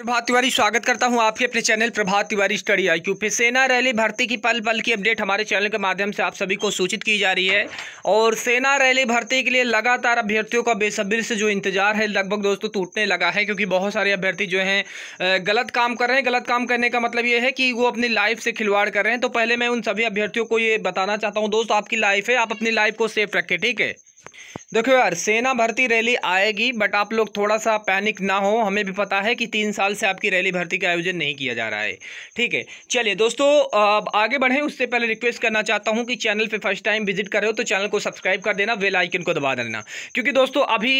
प्रभात तिवारी स्वागत करता हूं आपके अपने channel Prabhat Tiwari study I Q पे सेना रैली भर्ती की पल पल की अपडेट हमारे चैनल के माध्यम से आप सभी को सूचित की जा रही है और सेना रैली भर्ती के लिए लगातार अभ्यर्थियों का बेसब्री से जो इंतजार है लगभग दोस्तों टूटने लगा है क्योंकि बहुत सारे अभ्यर्थी जो हैं गलत काम कर रहे हैं गलत काम करने का मतलब ये है कि वो अपनी लाइफ से खिलवाड़ कर रहे हैं तो पहले मैं उन सभी अभ्यर्थियों को ये बताना चाहता हूँ दोस्तों आपकी लाइफ है आप अपनी लाइफ को सेफ रखें ठीक है देखो यार सेना भर्ती रैली आएगी बट आप लोग थोड़ा सा पैनिक ना हो हमें भी पता है कि तीन साल से आपकी रैली भर्ती का आयोजन नहीं किया जा रहा है ठीक है चलिए दोस्तों अब आगे बढ़ें उससे पहले रिक्वेस्ट करना चाहता हूँ कि चैनल पर फर्स्ट टाइम विजिट कर रहे हो तो चैनल को सब्सक्राइब कर देना वेल आइकन को दबा देना क्योंकि दोस्तों अभी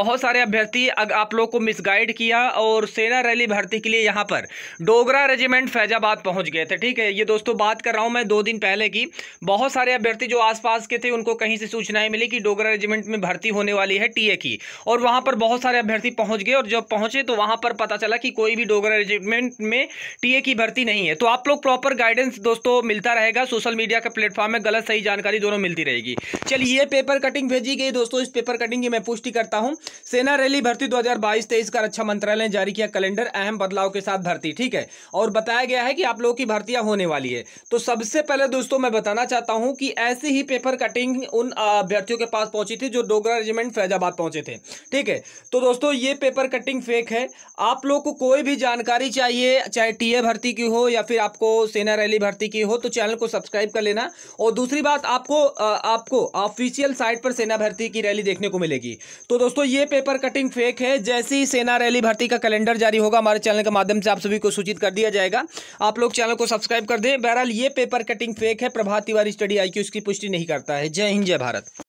बहुत सारे अभ्यर्थी आप लोग को मिसगाइड किया और सेना रैली भर्ती के लिए यहाँ पर डोगरा रेजिमेंट फैजाबाद पहुँच गए थे ठीक है ये दोस्तों बात कर रहा हूँ मैं दो दिन पहले की बहुत सारे अभ्यर्थी जो आस के थे उनको कहीं से सूचनाएं मिली कि डोगरा रेजिमेंट में में भर्ती होने वाली है टीए की और वहां पर बहुत सारे अभ्यर्थी पहुंच गए और जब पहुंचे तो वहां पर पता चला कि कोई भी डोगरा रेजिमेंट में टीए की भर्ती नहीं है तो आप लोग प्रॉपर गाइडेंस दोस्तों मिलता रहेगा सोशल मीडिया के प्लेटफॉर्म में गलत सही जानकारी दोनों मिलती रहेगी चलिए ये पेपर कटिंग भेजी गई दोस्तों इस पेपर कटिंग की मैं पुष्टि करता हूँ सेना रैली भर्ती दो हज़ार का रक्षा अच्छा मंत्रालय ने जारी किया कैलेंडर अहम बदलाव के साथ भर्ती ठीक है और बताया गया है कि आप लोगों की भर्तियां होने वाली है तो सबसे पहले दोस्तों मैं बताना चाहता हूं कि ऐसे ही पेपर कटिंग उन अभ्यर्थियों के पास पहुंची थी जो डोगरा रेजिमेंट फैजाबाद पहुंचे थे ठीक है तो दोस्तों ये पेपर कटिंग फेक है आप लोग को कोई भी जानकारी चाहिए चाहे टीए भर्ती की हो या फिर आपको सेना रैली भर्ती की हो तो चैनल को सब्सक्राइब कर लेना और दूसरी बात आपको आपको ऑफिशियल साइट पर सेना भर्ती की रैली देखने को मिलेगी तो दोस्तों ये पेपर कटिंग फेक है जैसे ही सेना रैली भर्ती का कैलेंडर जारी होगा हमारे चैनल के माध्यम से आप सभी को सूचित कर दिया जाएगा आप लोग चैनल को सब्सक्राइब कर दें बहरहाल ये पेपर कटिंग फेक है प्रभात तिवारी स्टडी आई की उसकी पुष्टि नहीं करता है जय हिंद जय भारत